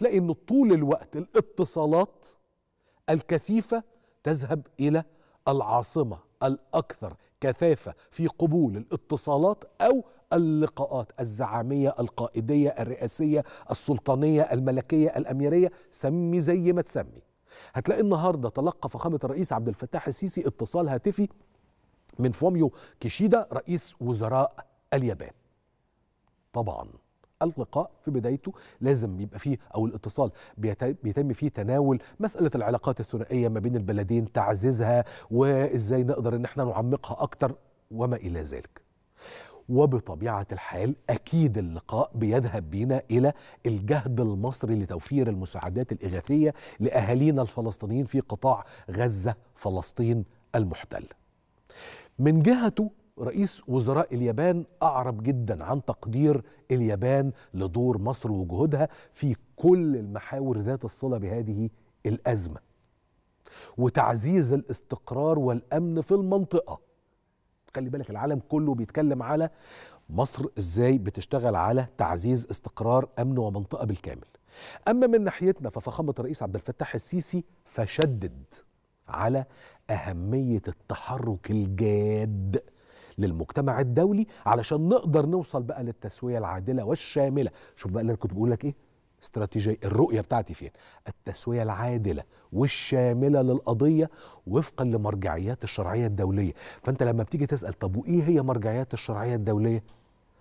تلاقي انه طول الوقت الاتصالات الكثيفه تذهب الى العاصمه الاكثر كثافه في قبول الاتصالات او اللقاءات الزعاميه القائديه الرئاسيه السلطانيه الملكيه الاميريه سمي زي ما تسمي هتلاقي النهارده تلقى فخامه الرئيس عبد الفتاح السيسي اتصال هاتفي من فوميو كيشيدا رئيس وزراء اليابان طبعا اللقاء في بدايته لازم يبقى فيه او الاتصال بيتم فيه تناول مساله العلاقات الثنائيه ما بين البلدين تعزيزها وازاي نقدر ان احنا نعمقها اكتر وما الى ذلك وبطبيعة الحال أكيد اللقاء بيذهب بنا إلى الجهد المصري لتوفير المساعدات الإغاثية لأهالينا الفلسطينيين في قطاع غزة فلسطين المحتل من جهته رئيس وزراء اليابان أعرب جدا عن تقدير اليابان لدور مصر وجهودها في كل المحاور ذات الصلة بهذه الأزمة وتعزيز الاستقرار والأمن في المنطقة خلي بالك العالم كله بيتكلم على مصر ازاي بتشتغل على تعزيز استقرار امن ومنطقه بالكامل اما من ناحيتنا ففخامه الرئيس عبد الفتاح السيسي فشدد على اهميه التحرك الجاد للمجتمع الدولي علشان نقدر نوصل بقى للتسويه العادله والشامله شوف بقى اللي انا كنت بقول لك ايه استراتيجية الرؤية بتاعتي فين التسوية العادلة والشاملة للقضية وفقا لمرجعيات الشرعية الدولية فأنت لما بتيجي تسأل طب وإيه هي مرجعيات الشرعية الدولية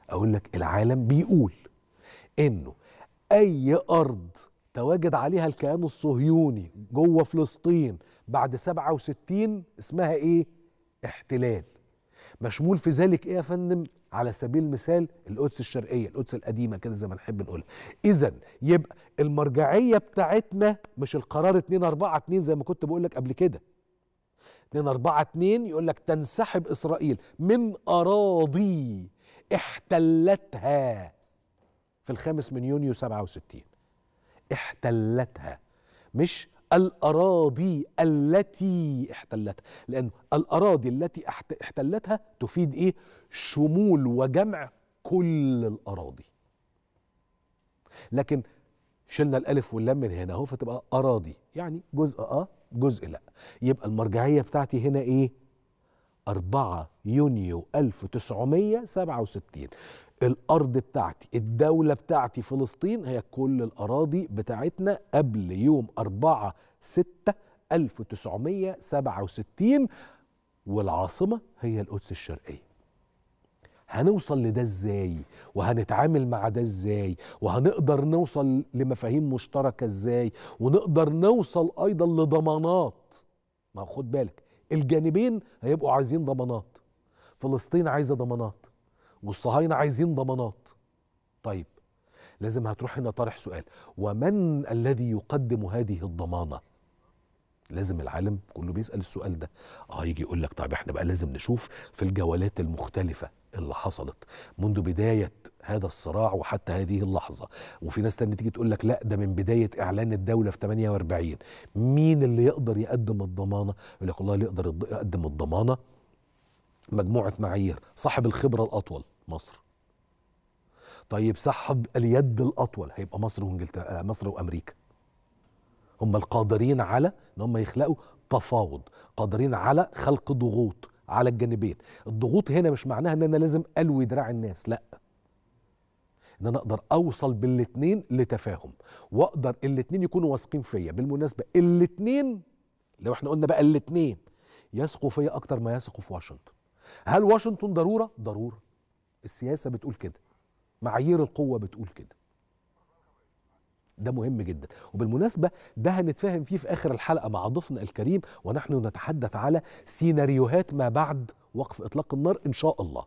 أقول لك العالم بيقول إنه أي أرض تواجد عليها الكيان الصهيوني جوه فلسطين بعد 67 اسمها إيه؟ احتلال مشمول في ذلك ايه يا فندم على سبيل المثال القدس الشرقيه القدس القديمه كده زي ما نحب نقولها اذا يبقى المرجعيه بتاعتنا مش القرار 2 4 2 زي ما كنت بقول لك قبل كده 2 4 2 يقول لك تنسحب اسرائيل من اراضي احتلتها في الخامس من يونيو 67 احتلتها مش الأراضي التي احتلتها لأن الأراضي التي احتلتها تفيد إيه؟ شمول وجمع كل الأراضي لكن شلنا الألف واللام من هنا أهو فتبقى أراضي يعني جزء أه جزء لأ يبقى المرجعية بتاعتي هنا إيه؟ 4 يونيو 1967 الارض بتاعتي الدوله بتاعتي فلسطين هي كل الاراضي بتاعتنا قبل يوم 4 6 1967 والعاصمه هي القدس الشرقيه هنوصل لده ازاي وهنتعامل مع ده ازاي وهنقدر نوصل لمفاهيم مشتركه ازاي ونقدر نوصل ايضا لضمانات ما خد بالك الجانبين هيبقوا عايزين ضمانات فلسطين عايزه ضمانات والصهاينة عايزين ضمانات طيب لازم هتروح هنا طرح سؤال ومن الذي يقدم هذه الضمانه لازم العالم كله بيسال السؤال ده اه يجي يقول لك طيب احنا بقى لازم نشوف في الجولات المختلفه اللي حصلت منذ بدايه هذا الصراع وحتى هذه اللحظه وفي ناس تانية تيجي تقول لك لا ده من بدايه اعلان الدوله في 48 مين اللي يقدر يقدم الضمانه يقول لك والله اللي يقدر يقدم الضمانه مجموعه معايير صاحب الخبره الاطول مصر طيب صاحب اليد الاطول هيبقى مصر وانجلترا آه، مصر وامريكا هم القادرين على ان هم يخلقوا تفاوض قادرين على خلق ضغوط على الجانبين الضغوط هنا مش معناها ان انا لازم الوي دراع الناس لا ان انا اقدر اوصل بالاثنين لتفاهم واقدر الاثنين يكونوا واثقين فيا بالمناسبه الاثنين لو احنا قلنا بقى الاثنين يثقوا فيا اكتر ما يثقوا في واشنطن هل واشنطن ضروره ضروره السياسه بتقول كده معايير القوه بتقول كده ده مهم جدا وبالمناسبة ده هنتفاهم فيه في آخر الحلقة مع ضيفنا الكريم ونحن نتحدث على سيناريوهات ما بعد وقف إطلاق النار إن شاء الله